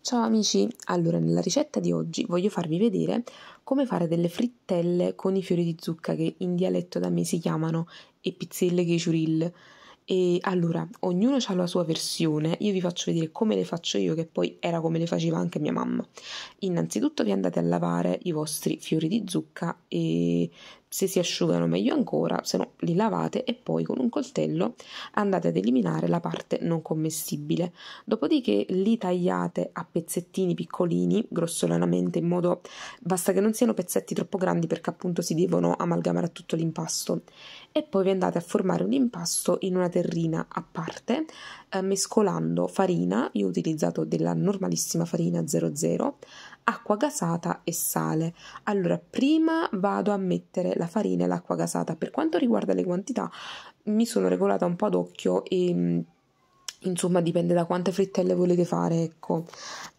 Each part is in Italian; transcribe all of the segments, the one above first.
Ciao amici, allora nella ricetta di oggi voglio farvi vedere come fare delle frittelle con i fiori di zucca che in dialetto da me si chiamano epizzelle chechuril e allora ognuno ha la sua versione, io vi faccio vedere come le faccio io che poi era come le faceva anche mia mamma. Innanzitutto vi andate a lavare i vostri fiori di zucca e se si asciugano meglio ancora, se no li lavate e poi con un coltello andate ad eliminare la parte non commestibile. Dopodiché li tagliate a pezzettini piccolini, grossolanamente, in modo basta che non siano pezzetti troppo grandi perché appunto si devono amalgamare a tutto l'impasto. E poi vi andate a formare un impasto in una terrina a parte, eh, mescolando farina, io ho utilizzato della normalissima farina 00, acqua gasata e sale. Allora, prima vado a mettere la la farina e l'acqua gasata. Per quanto riguarda le quantità, mi sono regolata un po' ad occhio e mm, insomma dipende da quante frittelle volete fare ecco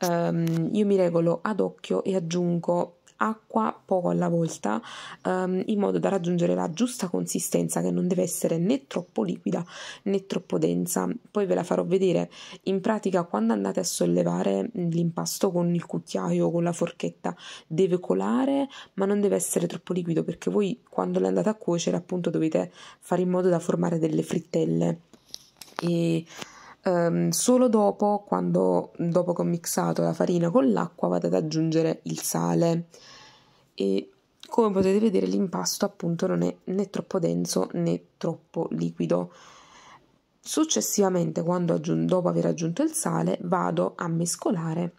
um, io mi regolo ad occhio e aggiungo acqua poco alla volta ehm, in modo da raggiungere la giusta consistenza che non deve essere né troppo liquida né troppo densa. Poi ve la farò vedere in pratica quando andate a sollevare l'impasto con il cucchiaio o con la forchetta deve colare ma non deve essere troppo liquido perché voi quando lo andate a cuocere appunto dovete fare in modo da formare delle frittelle e Um, solo dopo, quando, dopo che ho mixato la farina con l'acqua, vado ad aggiungere il sale. E come potete vedere l'impasto appunto non è né troppo denso né troppo liquido. Successivamente, quando aggiung- dopo aver aggiunto il sale, vado a mescolare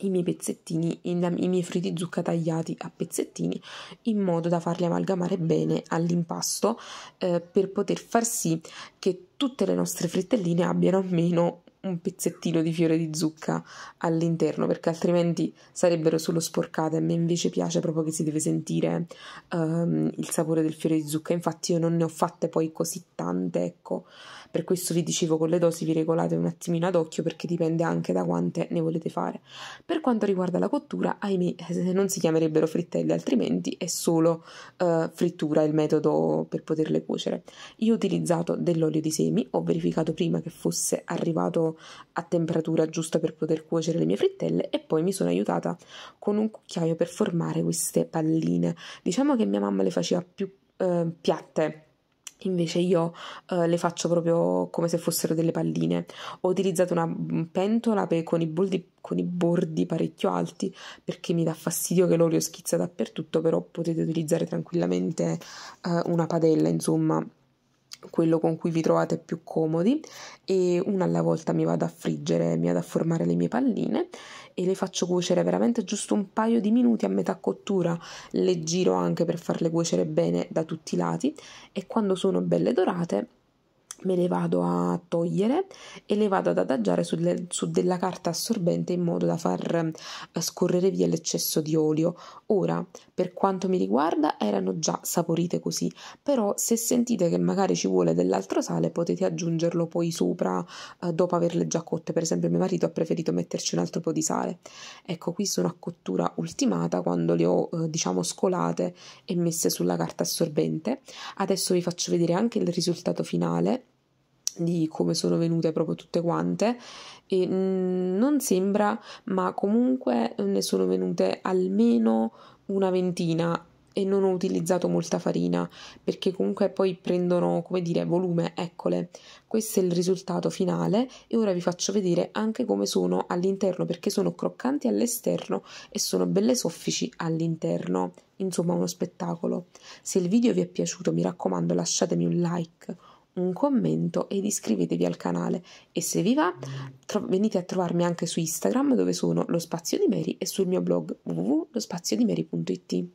i miei pezzettini, i miei frutti zucca tagliati a pezzettini in modo da farli amalgamare bene all'impasto eh, per poter far sì che tutte le nostre frittelline abbiano almeno un pezzettino di fiore di zucca all'interno perché altrimenti sarebbero solo sporcate. A me invece piace proprio che si deve sentire um, il sapore del fiore di zucca. Infatti, io non ne ho fatte poi così tante, ecco. Per questo vi dicevo con le dosi vi regolate un attimino ad occhio perché dipende anche da quante ne volete fare. Per quanto riguarda la cottura, ahimè, eh, non si chiamerebbero frittelle, altrimenti è solo uh, frittura il metodo per poterle cuocere. Io ho utilizzato dell'olio di semi, ho verificato prima che fosse arrivato a temperatura giusta per poter cuocere le mie frittelle e poi mi sono aiutata con un cucchiaio per formare queste palline. Diciamo che mia mamma le faceva più eh, piatte Invece io eh, le faccio proprio come se fossero delle palline. Ho utilizzato una pentola per, con, i bordi, con, i bordi, parecchio alti perché mi dà fastidio che l'olio schizza dappertutto, però potete utilizzare tranquillamente eh, una padella, insomma quello con cui vi trovate più comodi e una alla volta mi vado a friggere, mi vado a formare le mie palline e le faccio cuocere veramente giusto un paio di minuti a metà cottura, le giro anche per farle cuocere bene da tutti i lati e quando sono belle dorate me le vado a togliere e le vado ad adagiare su, su, della carta assorbente in modo da far eh, scorrere via l'eccesso di olio. Ora, per quanto mi riguarda, erano già saporite così, però se sentite che magari ci vuole dell'altro sale potete aggiungerlo poi sopra eh, dopo averle già cotte, per esempio mio marito ha preferito metterci un altro po' di sale. Ecco, qui sono a cottura ultimata quando le ho eh, diciamo scolate e messe sulla carta assorbente. Adesso vi faccio vedere anche il risultato finale di come sono venute proprio tutte quante e mm, non sembra, ma comunque eh, ne sono venute almeno una ventina e non ho utilizzato molta farina perché comunque poi prendono come dire volume eccole questo è il risultato finale e ora vi faccio vedere anche come sono all'interno perché sono croccanti all'esterno e sono belle soffici all'interno insomma uno spettacolo se il video vi è piaciuto mi raccomando lasciatemi un like un commento ed iscrivetevi al canale e se vi va tro- venite a trovarmi anche su Instagram dove sono lo spazio di Mary e sul mio blog www.lospazio di www.lospaziodimeri.it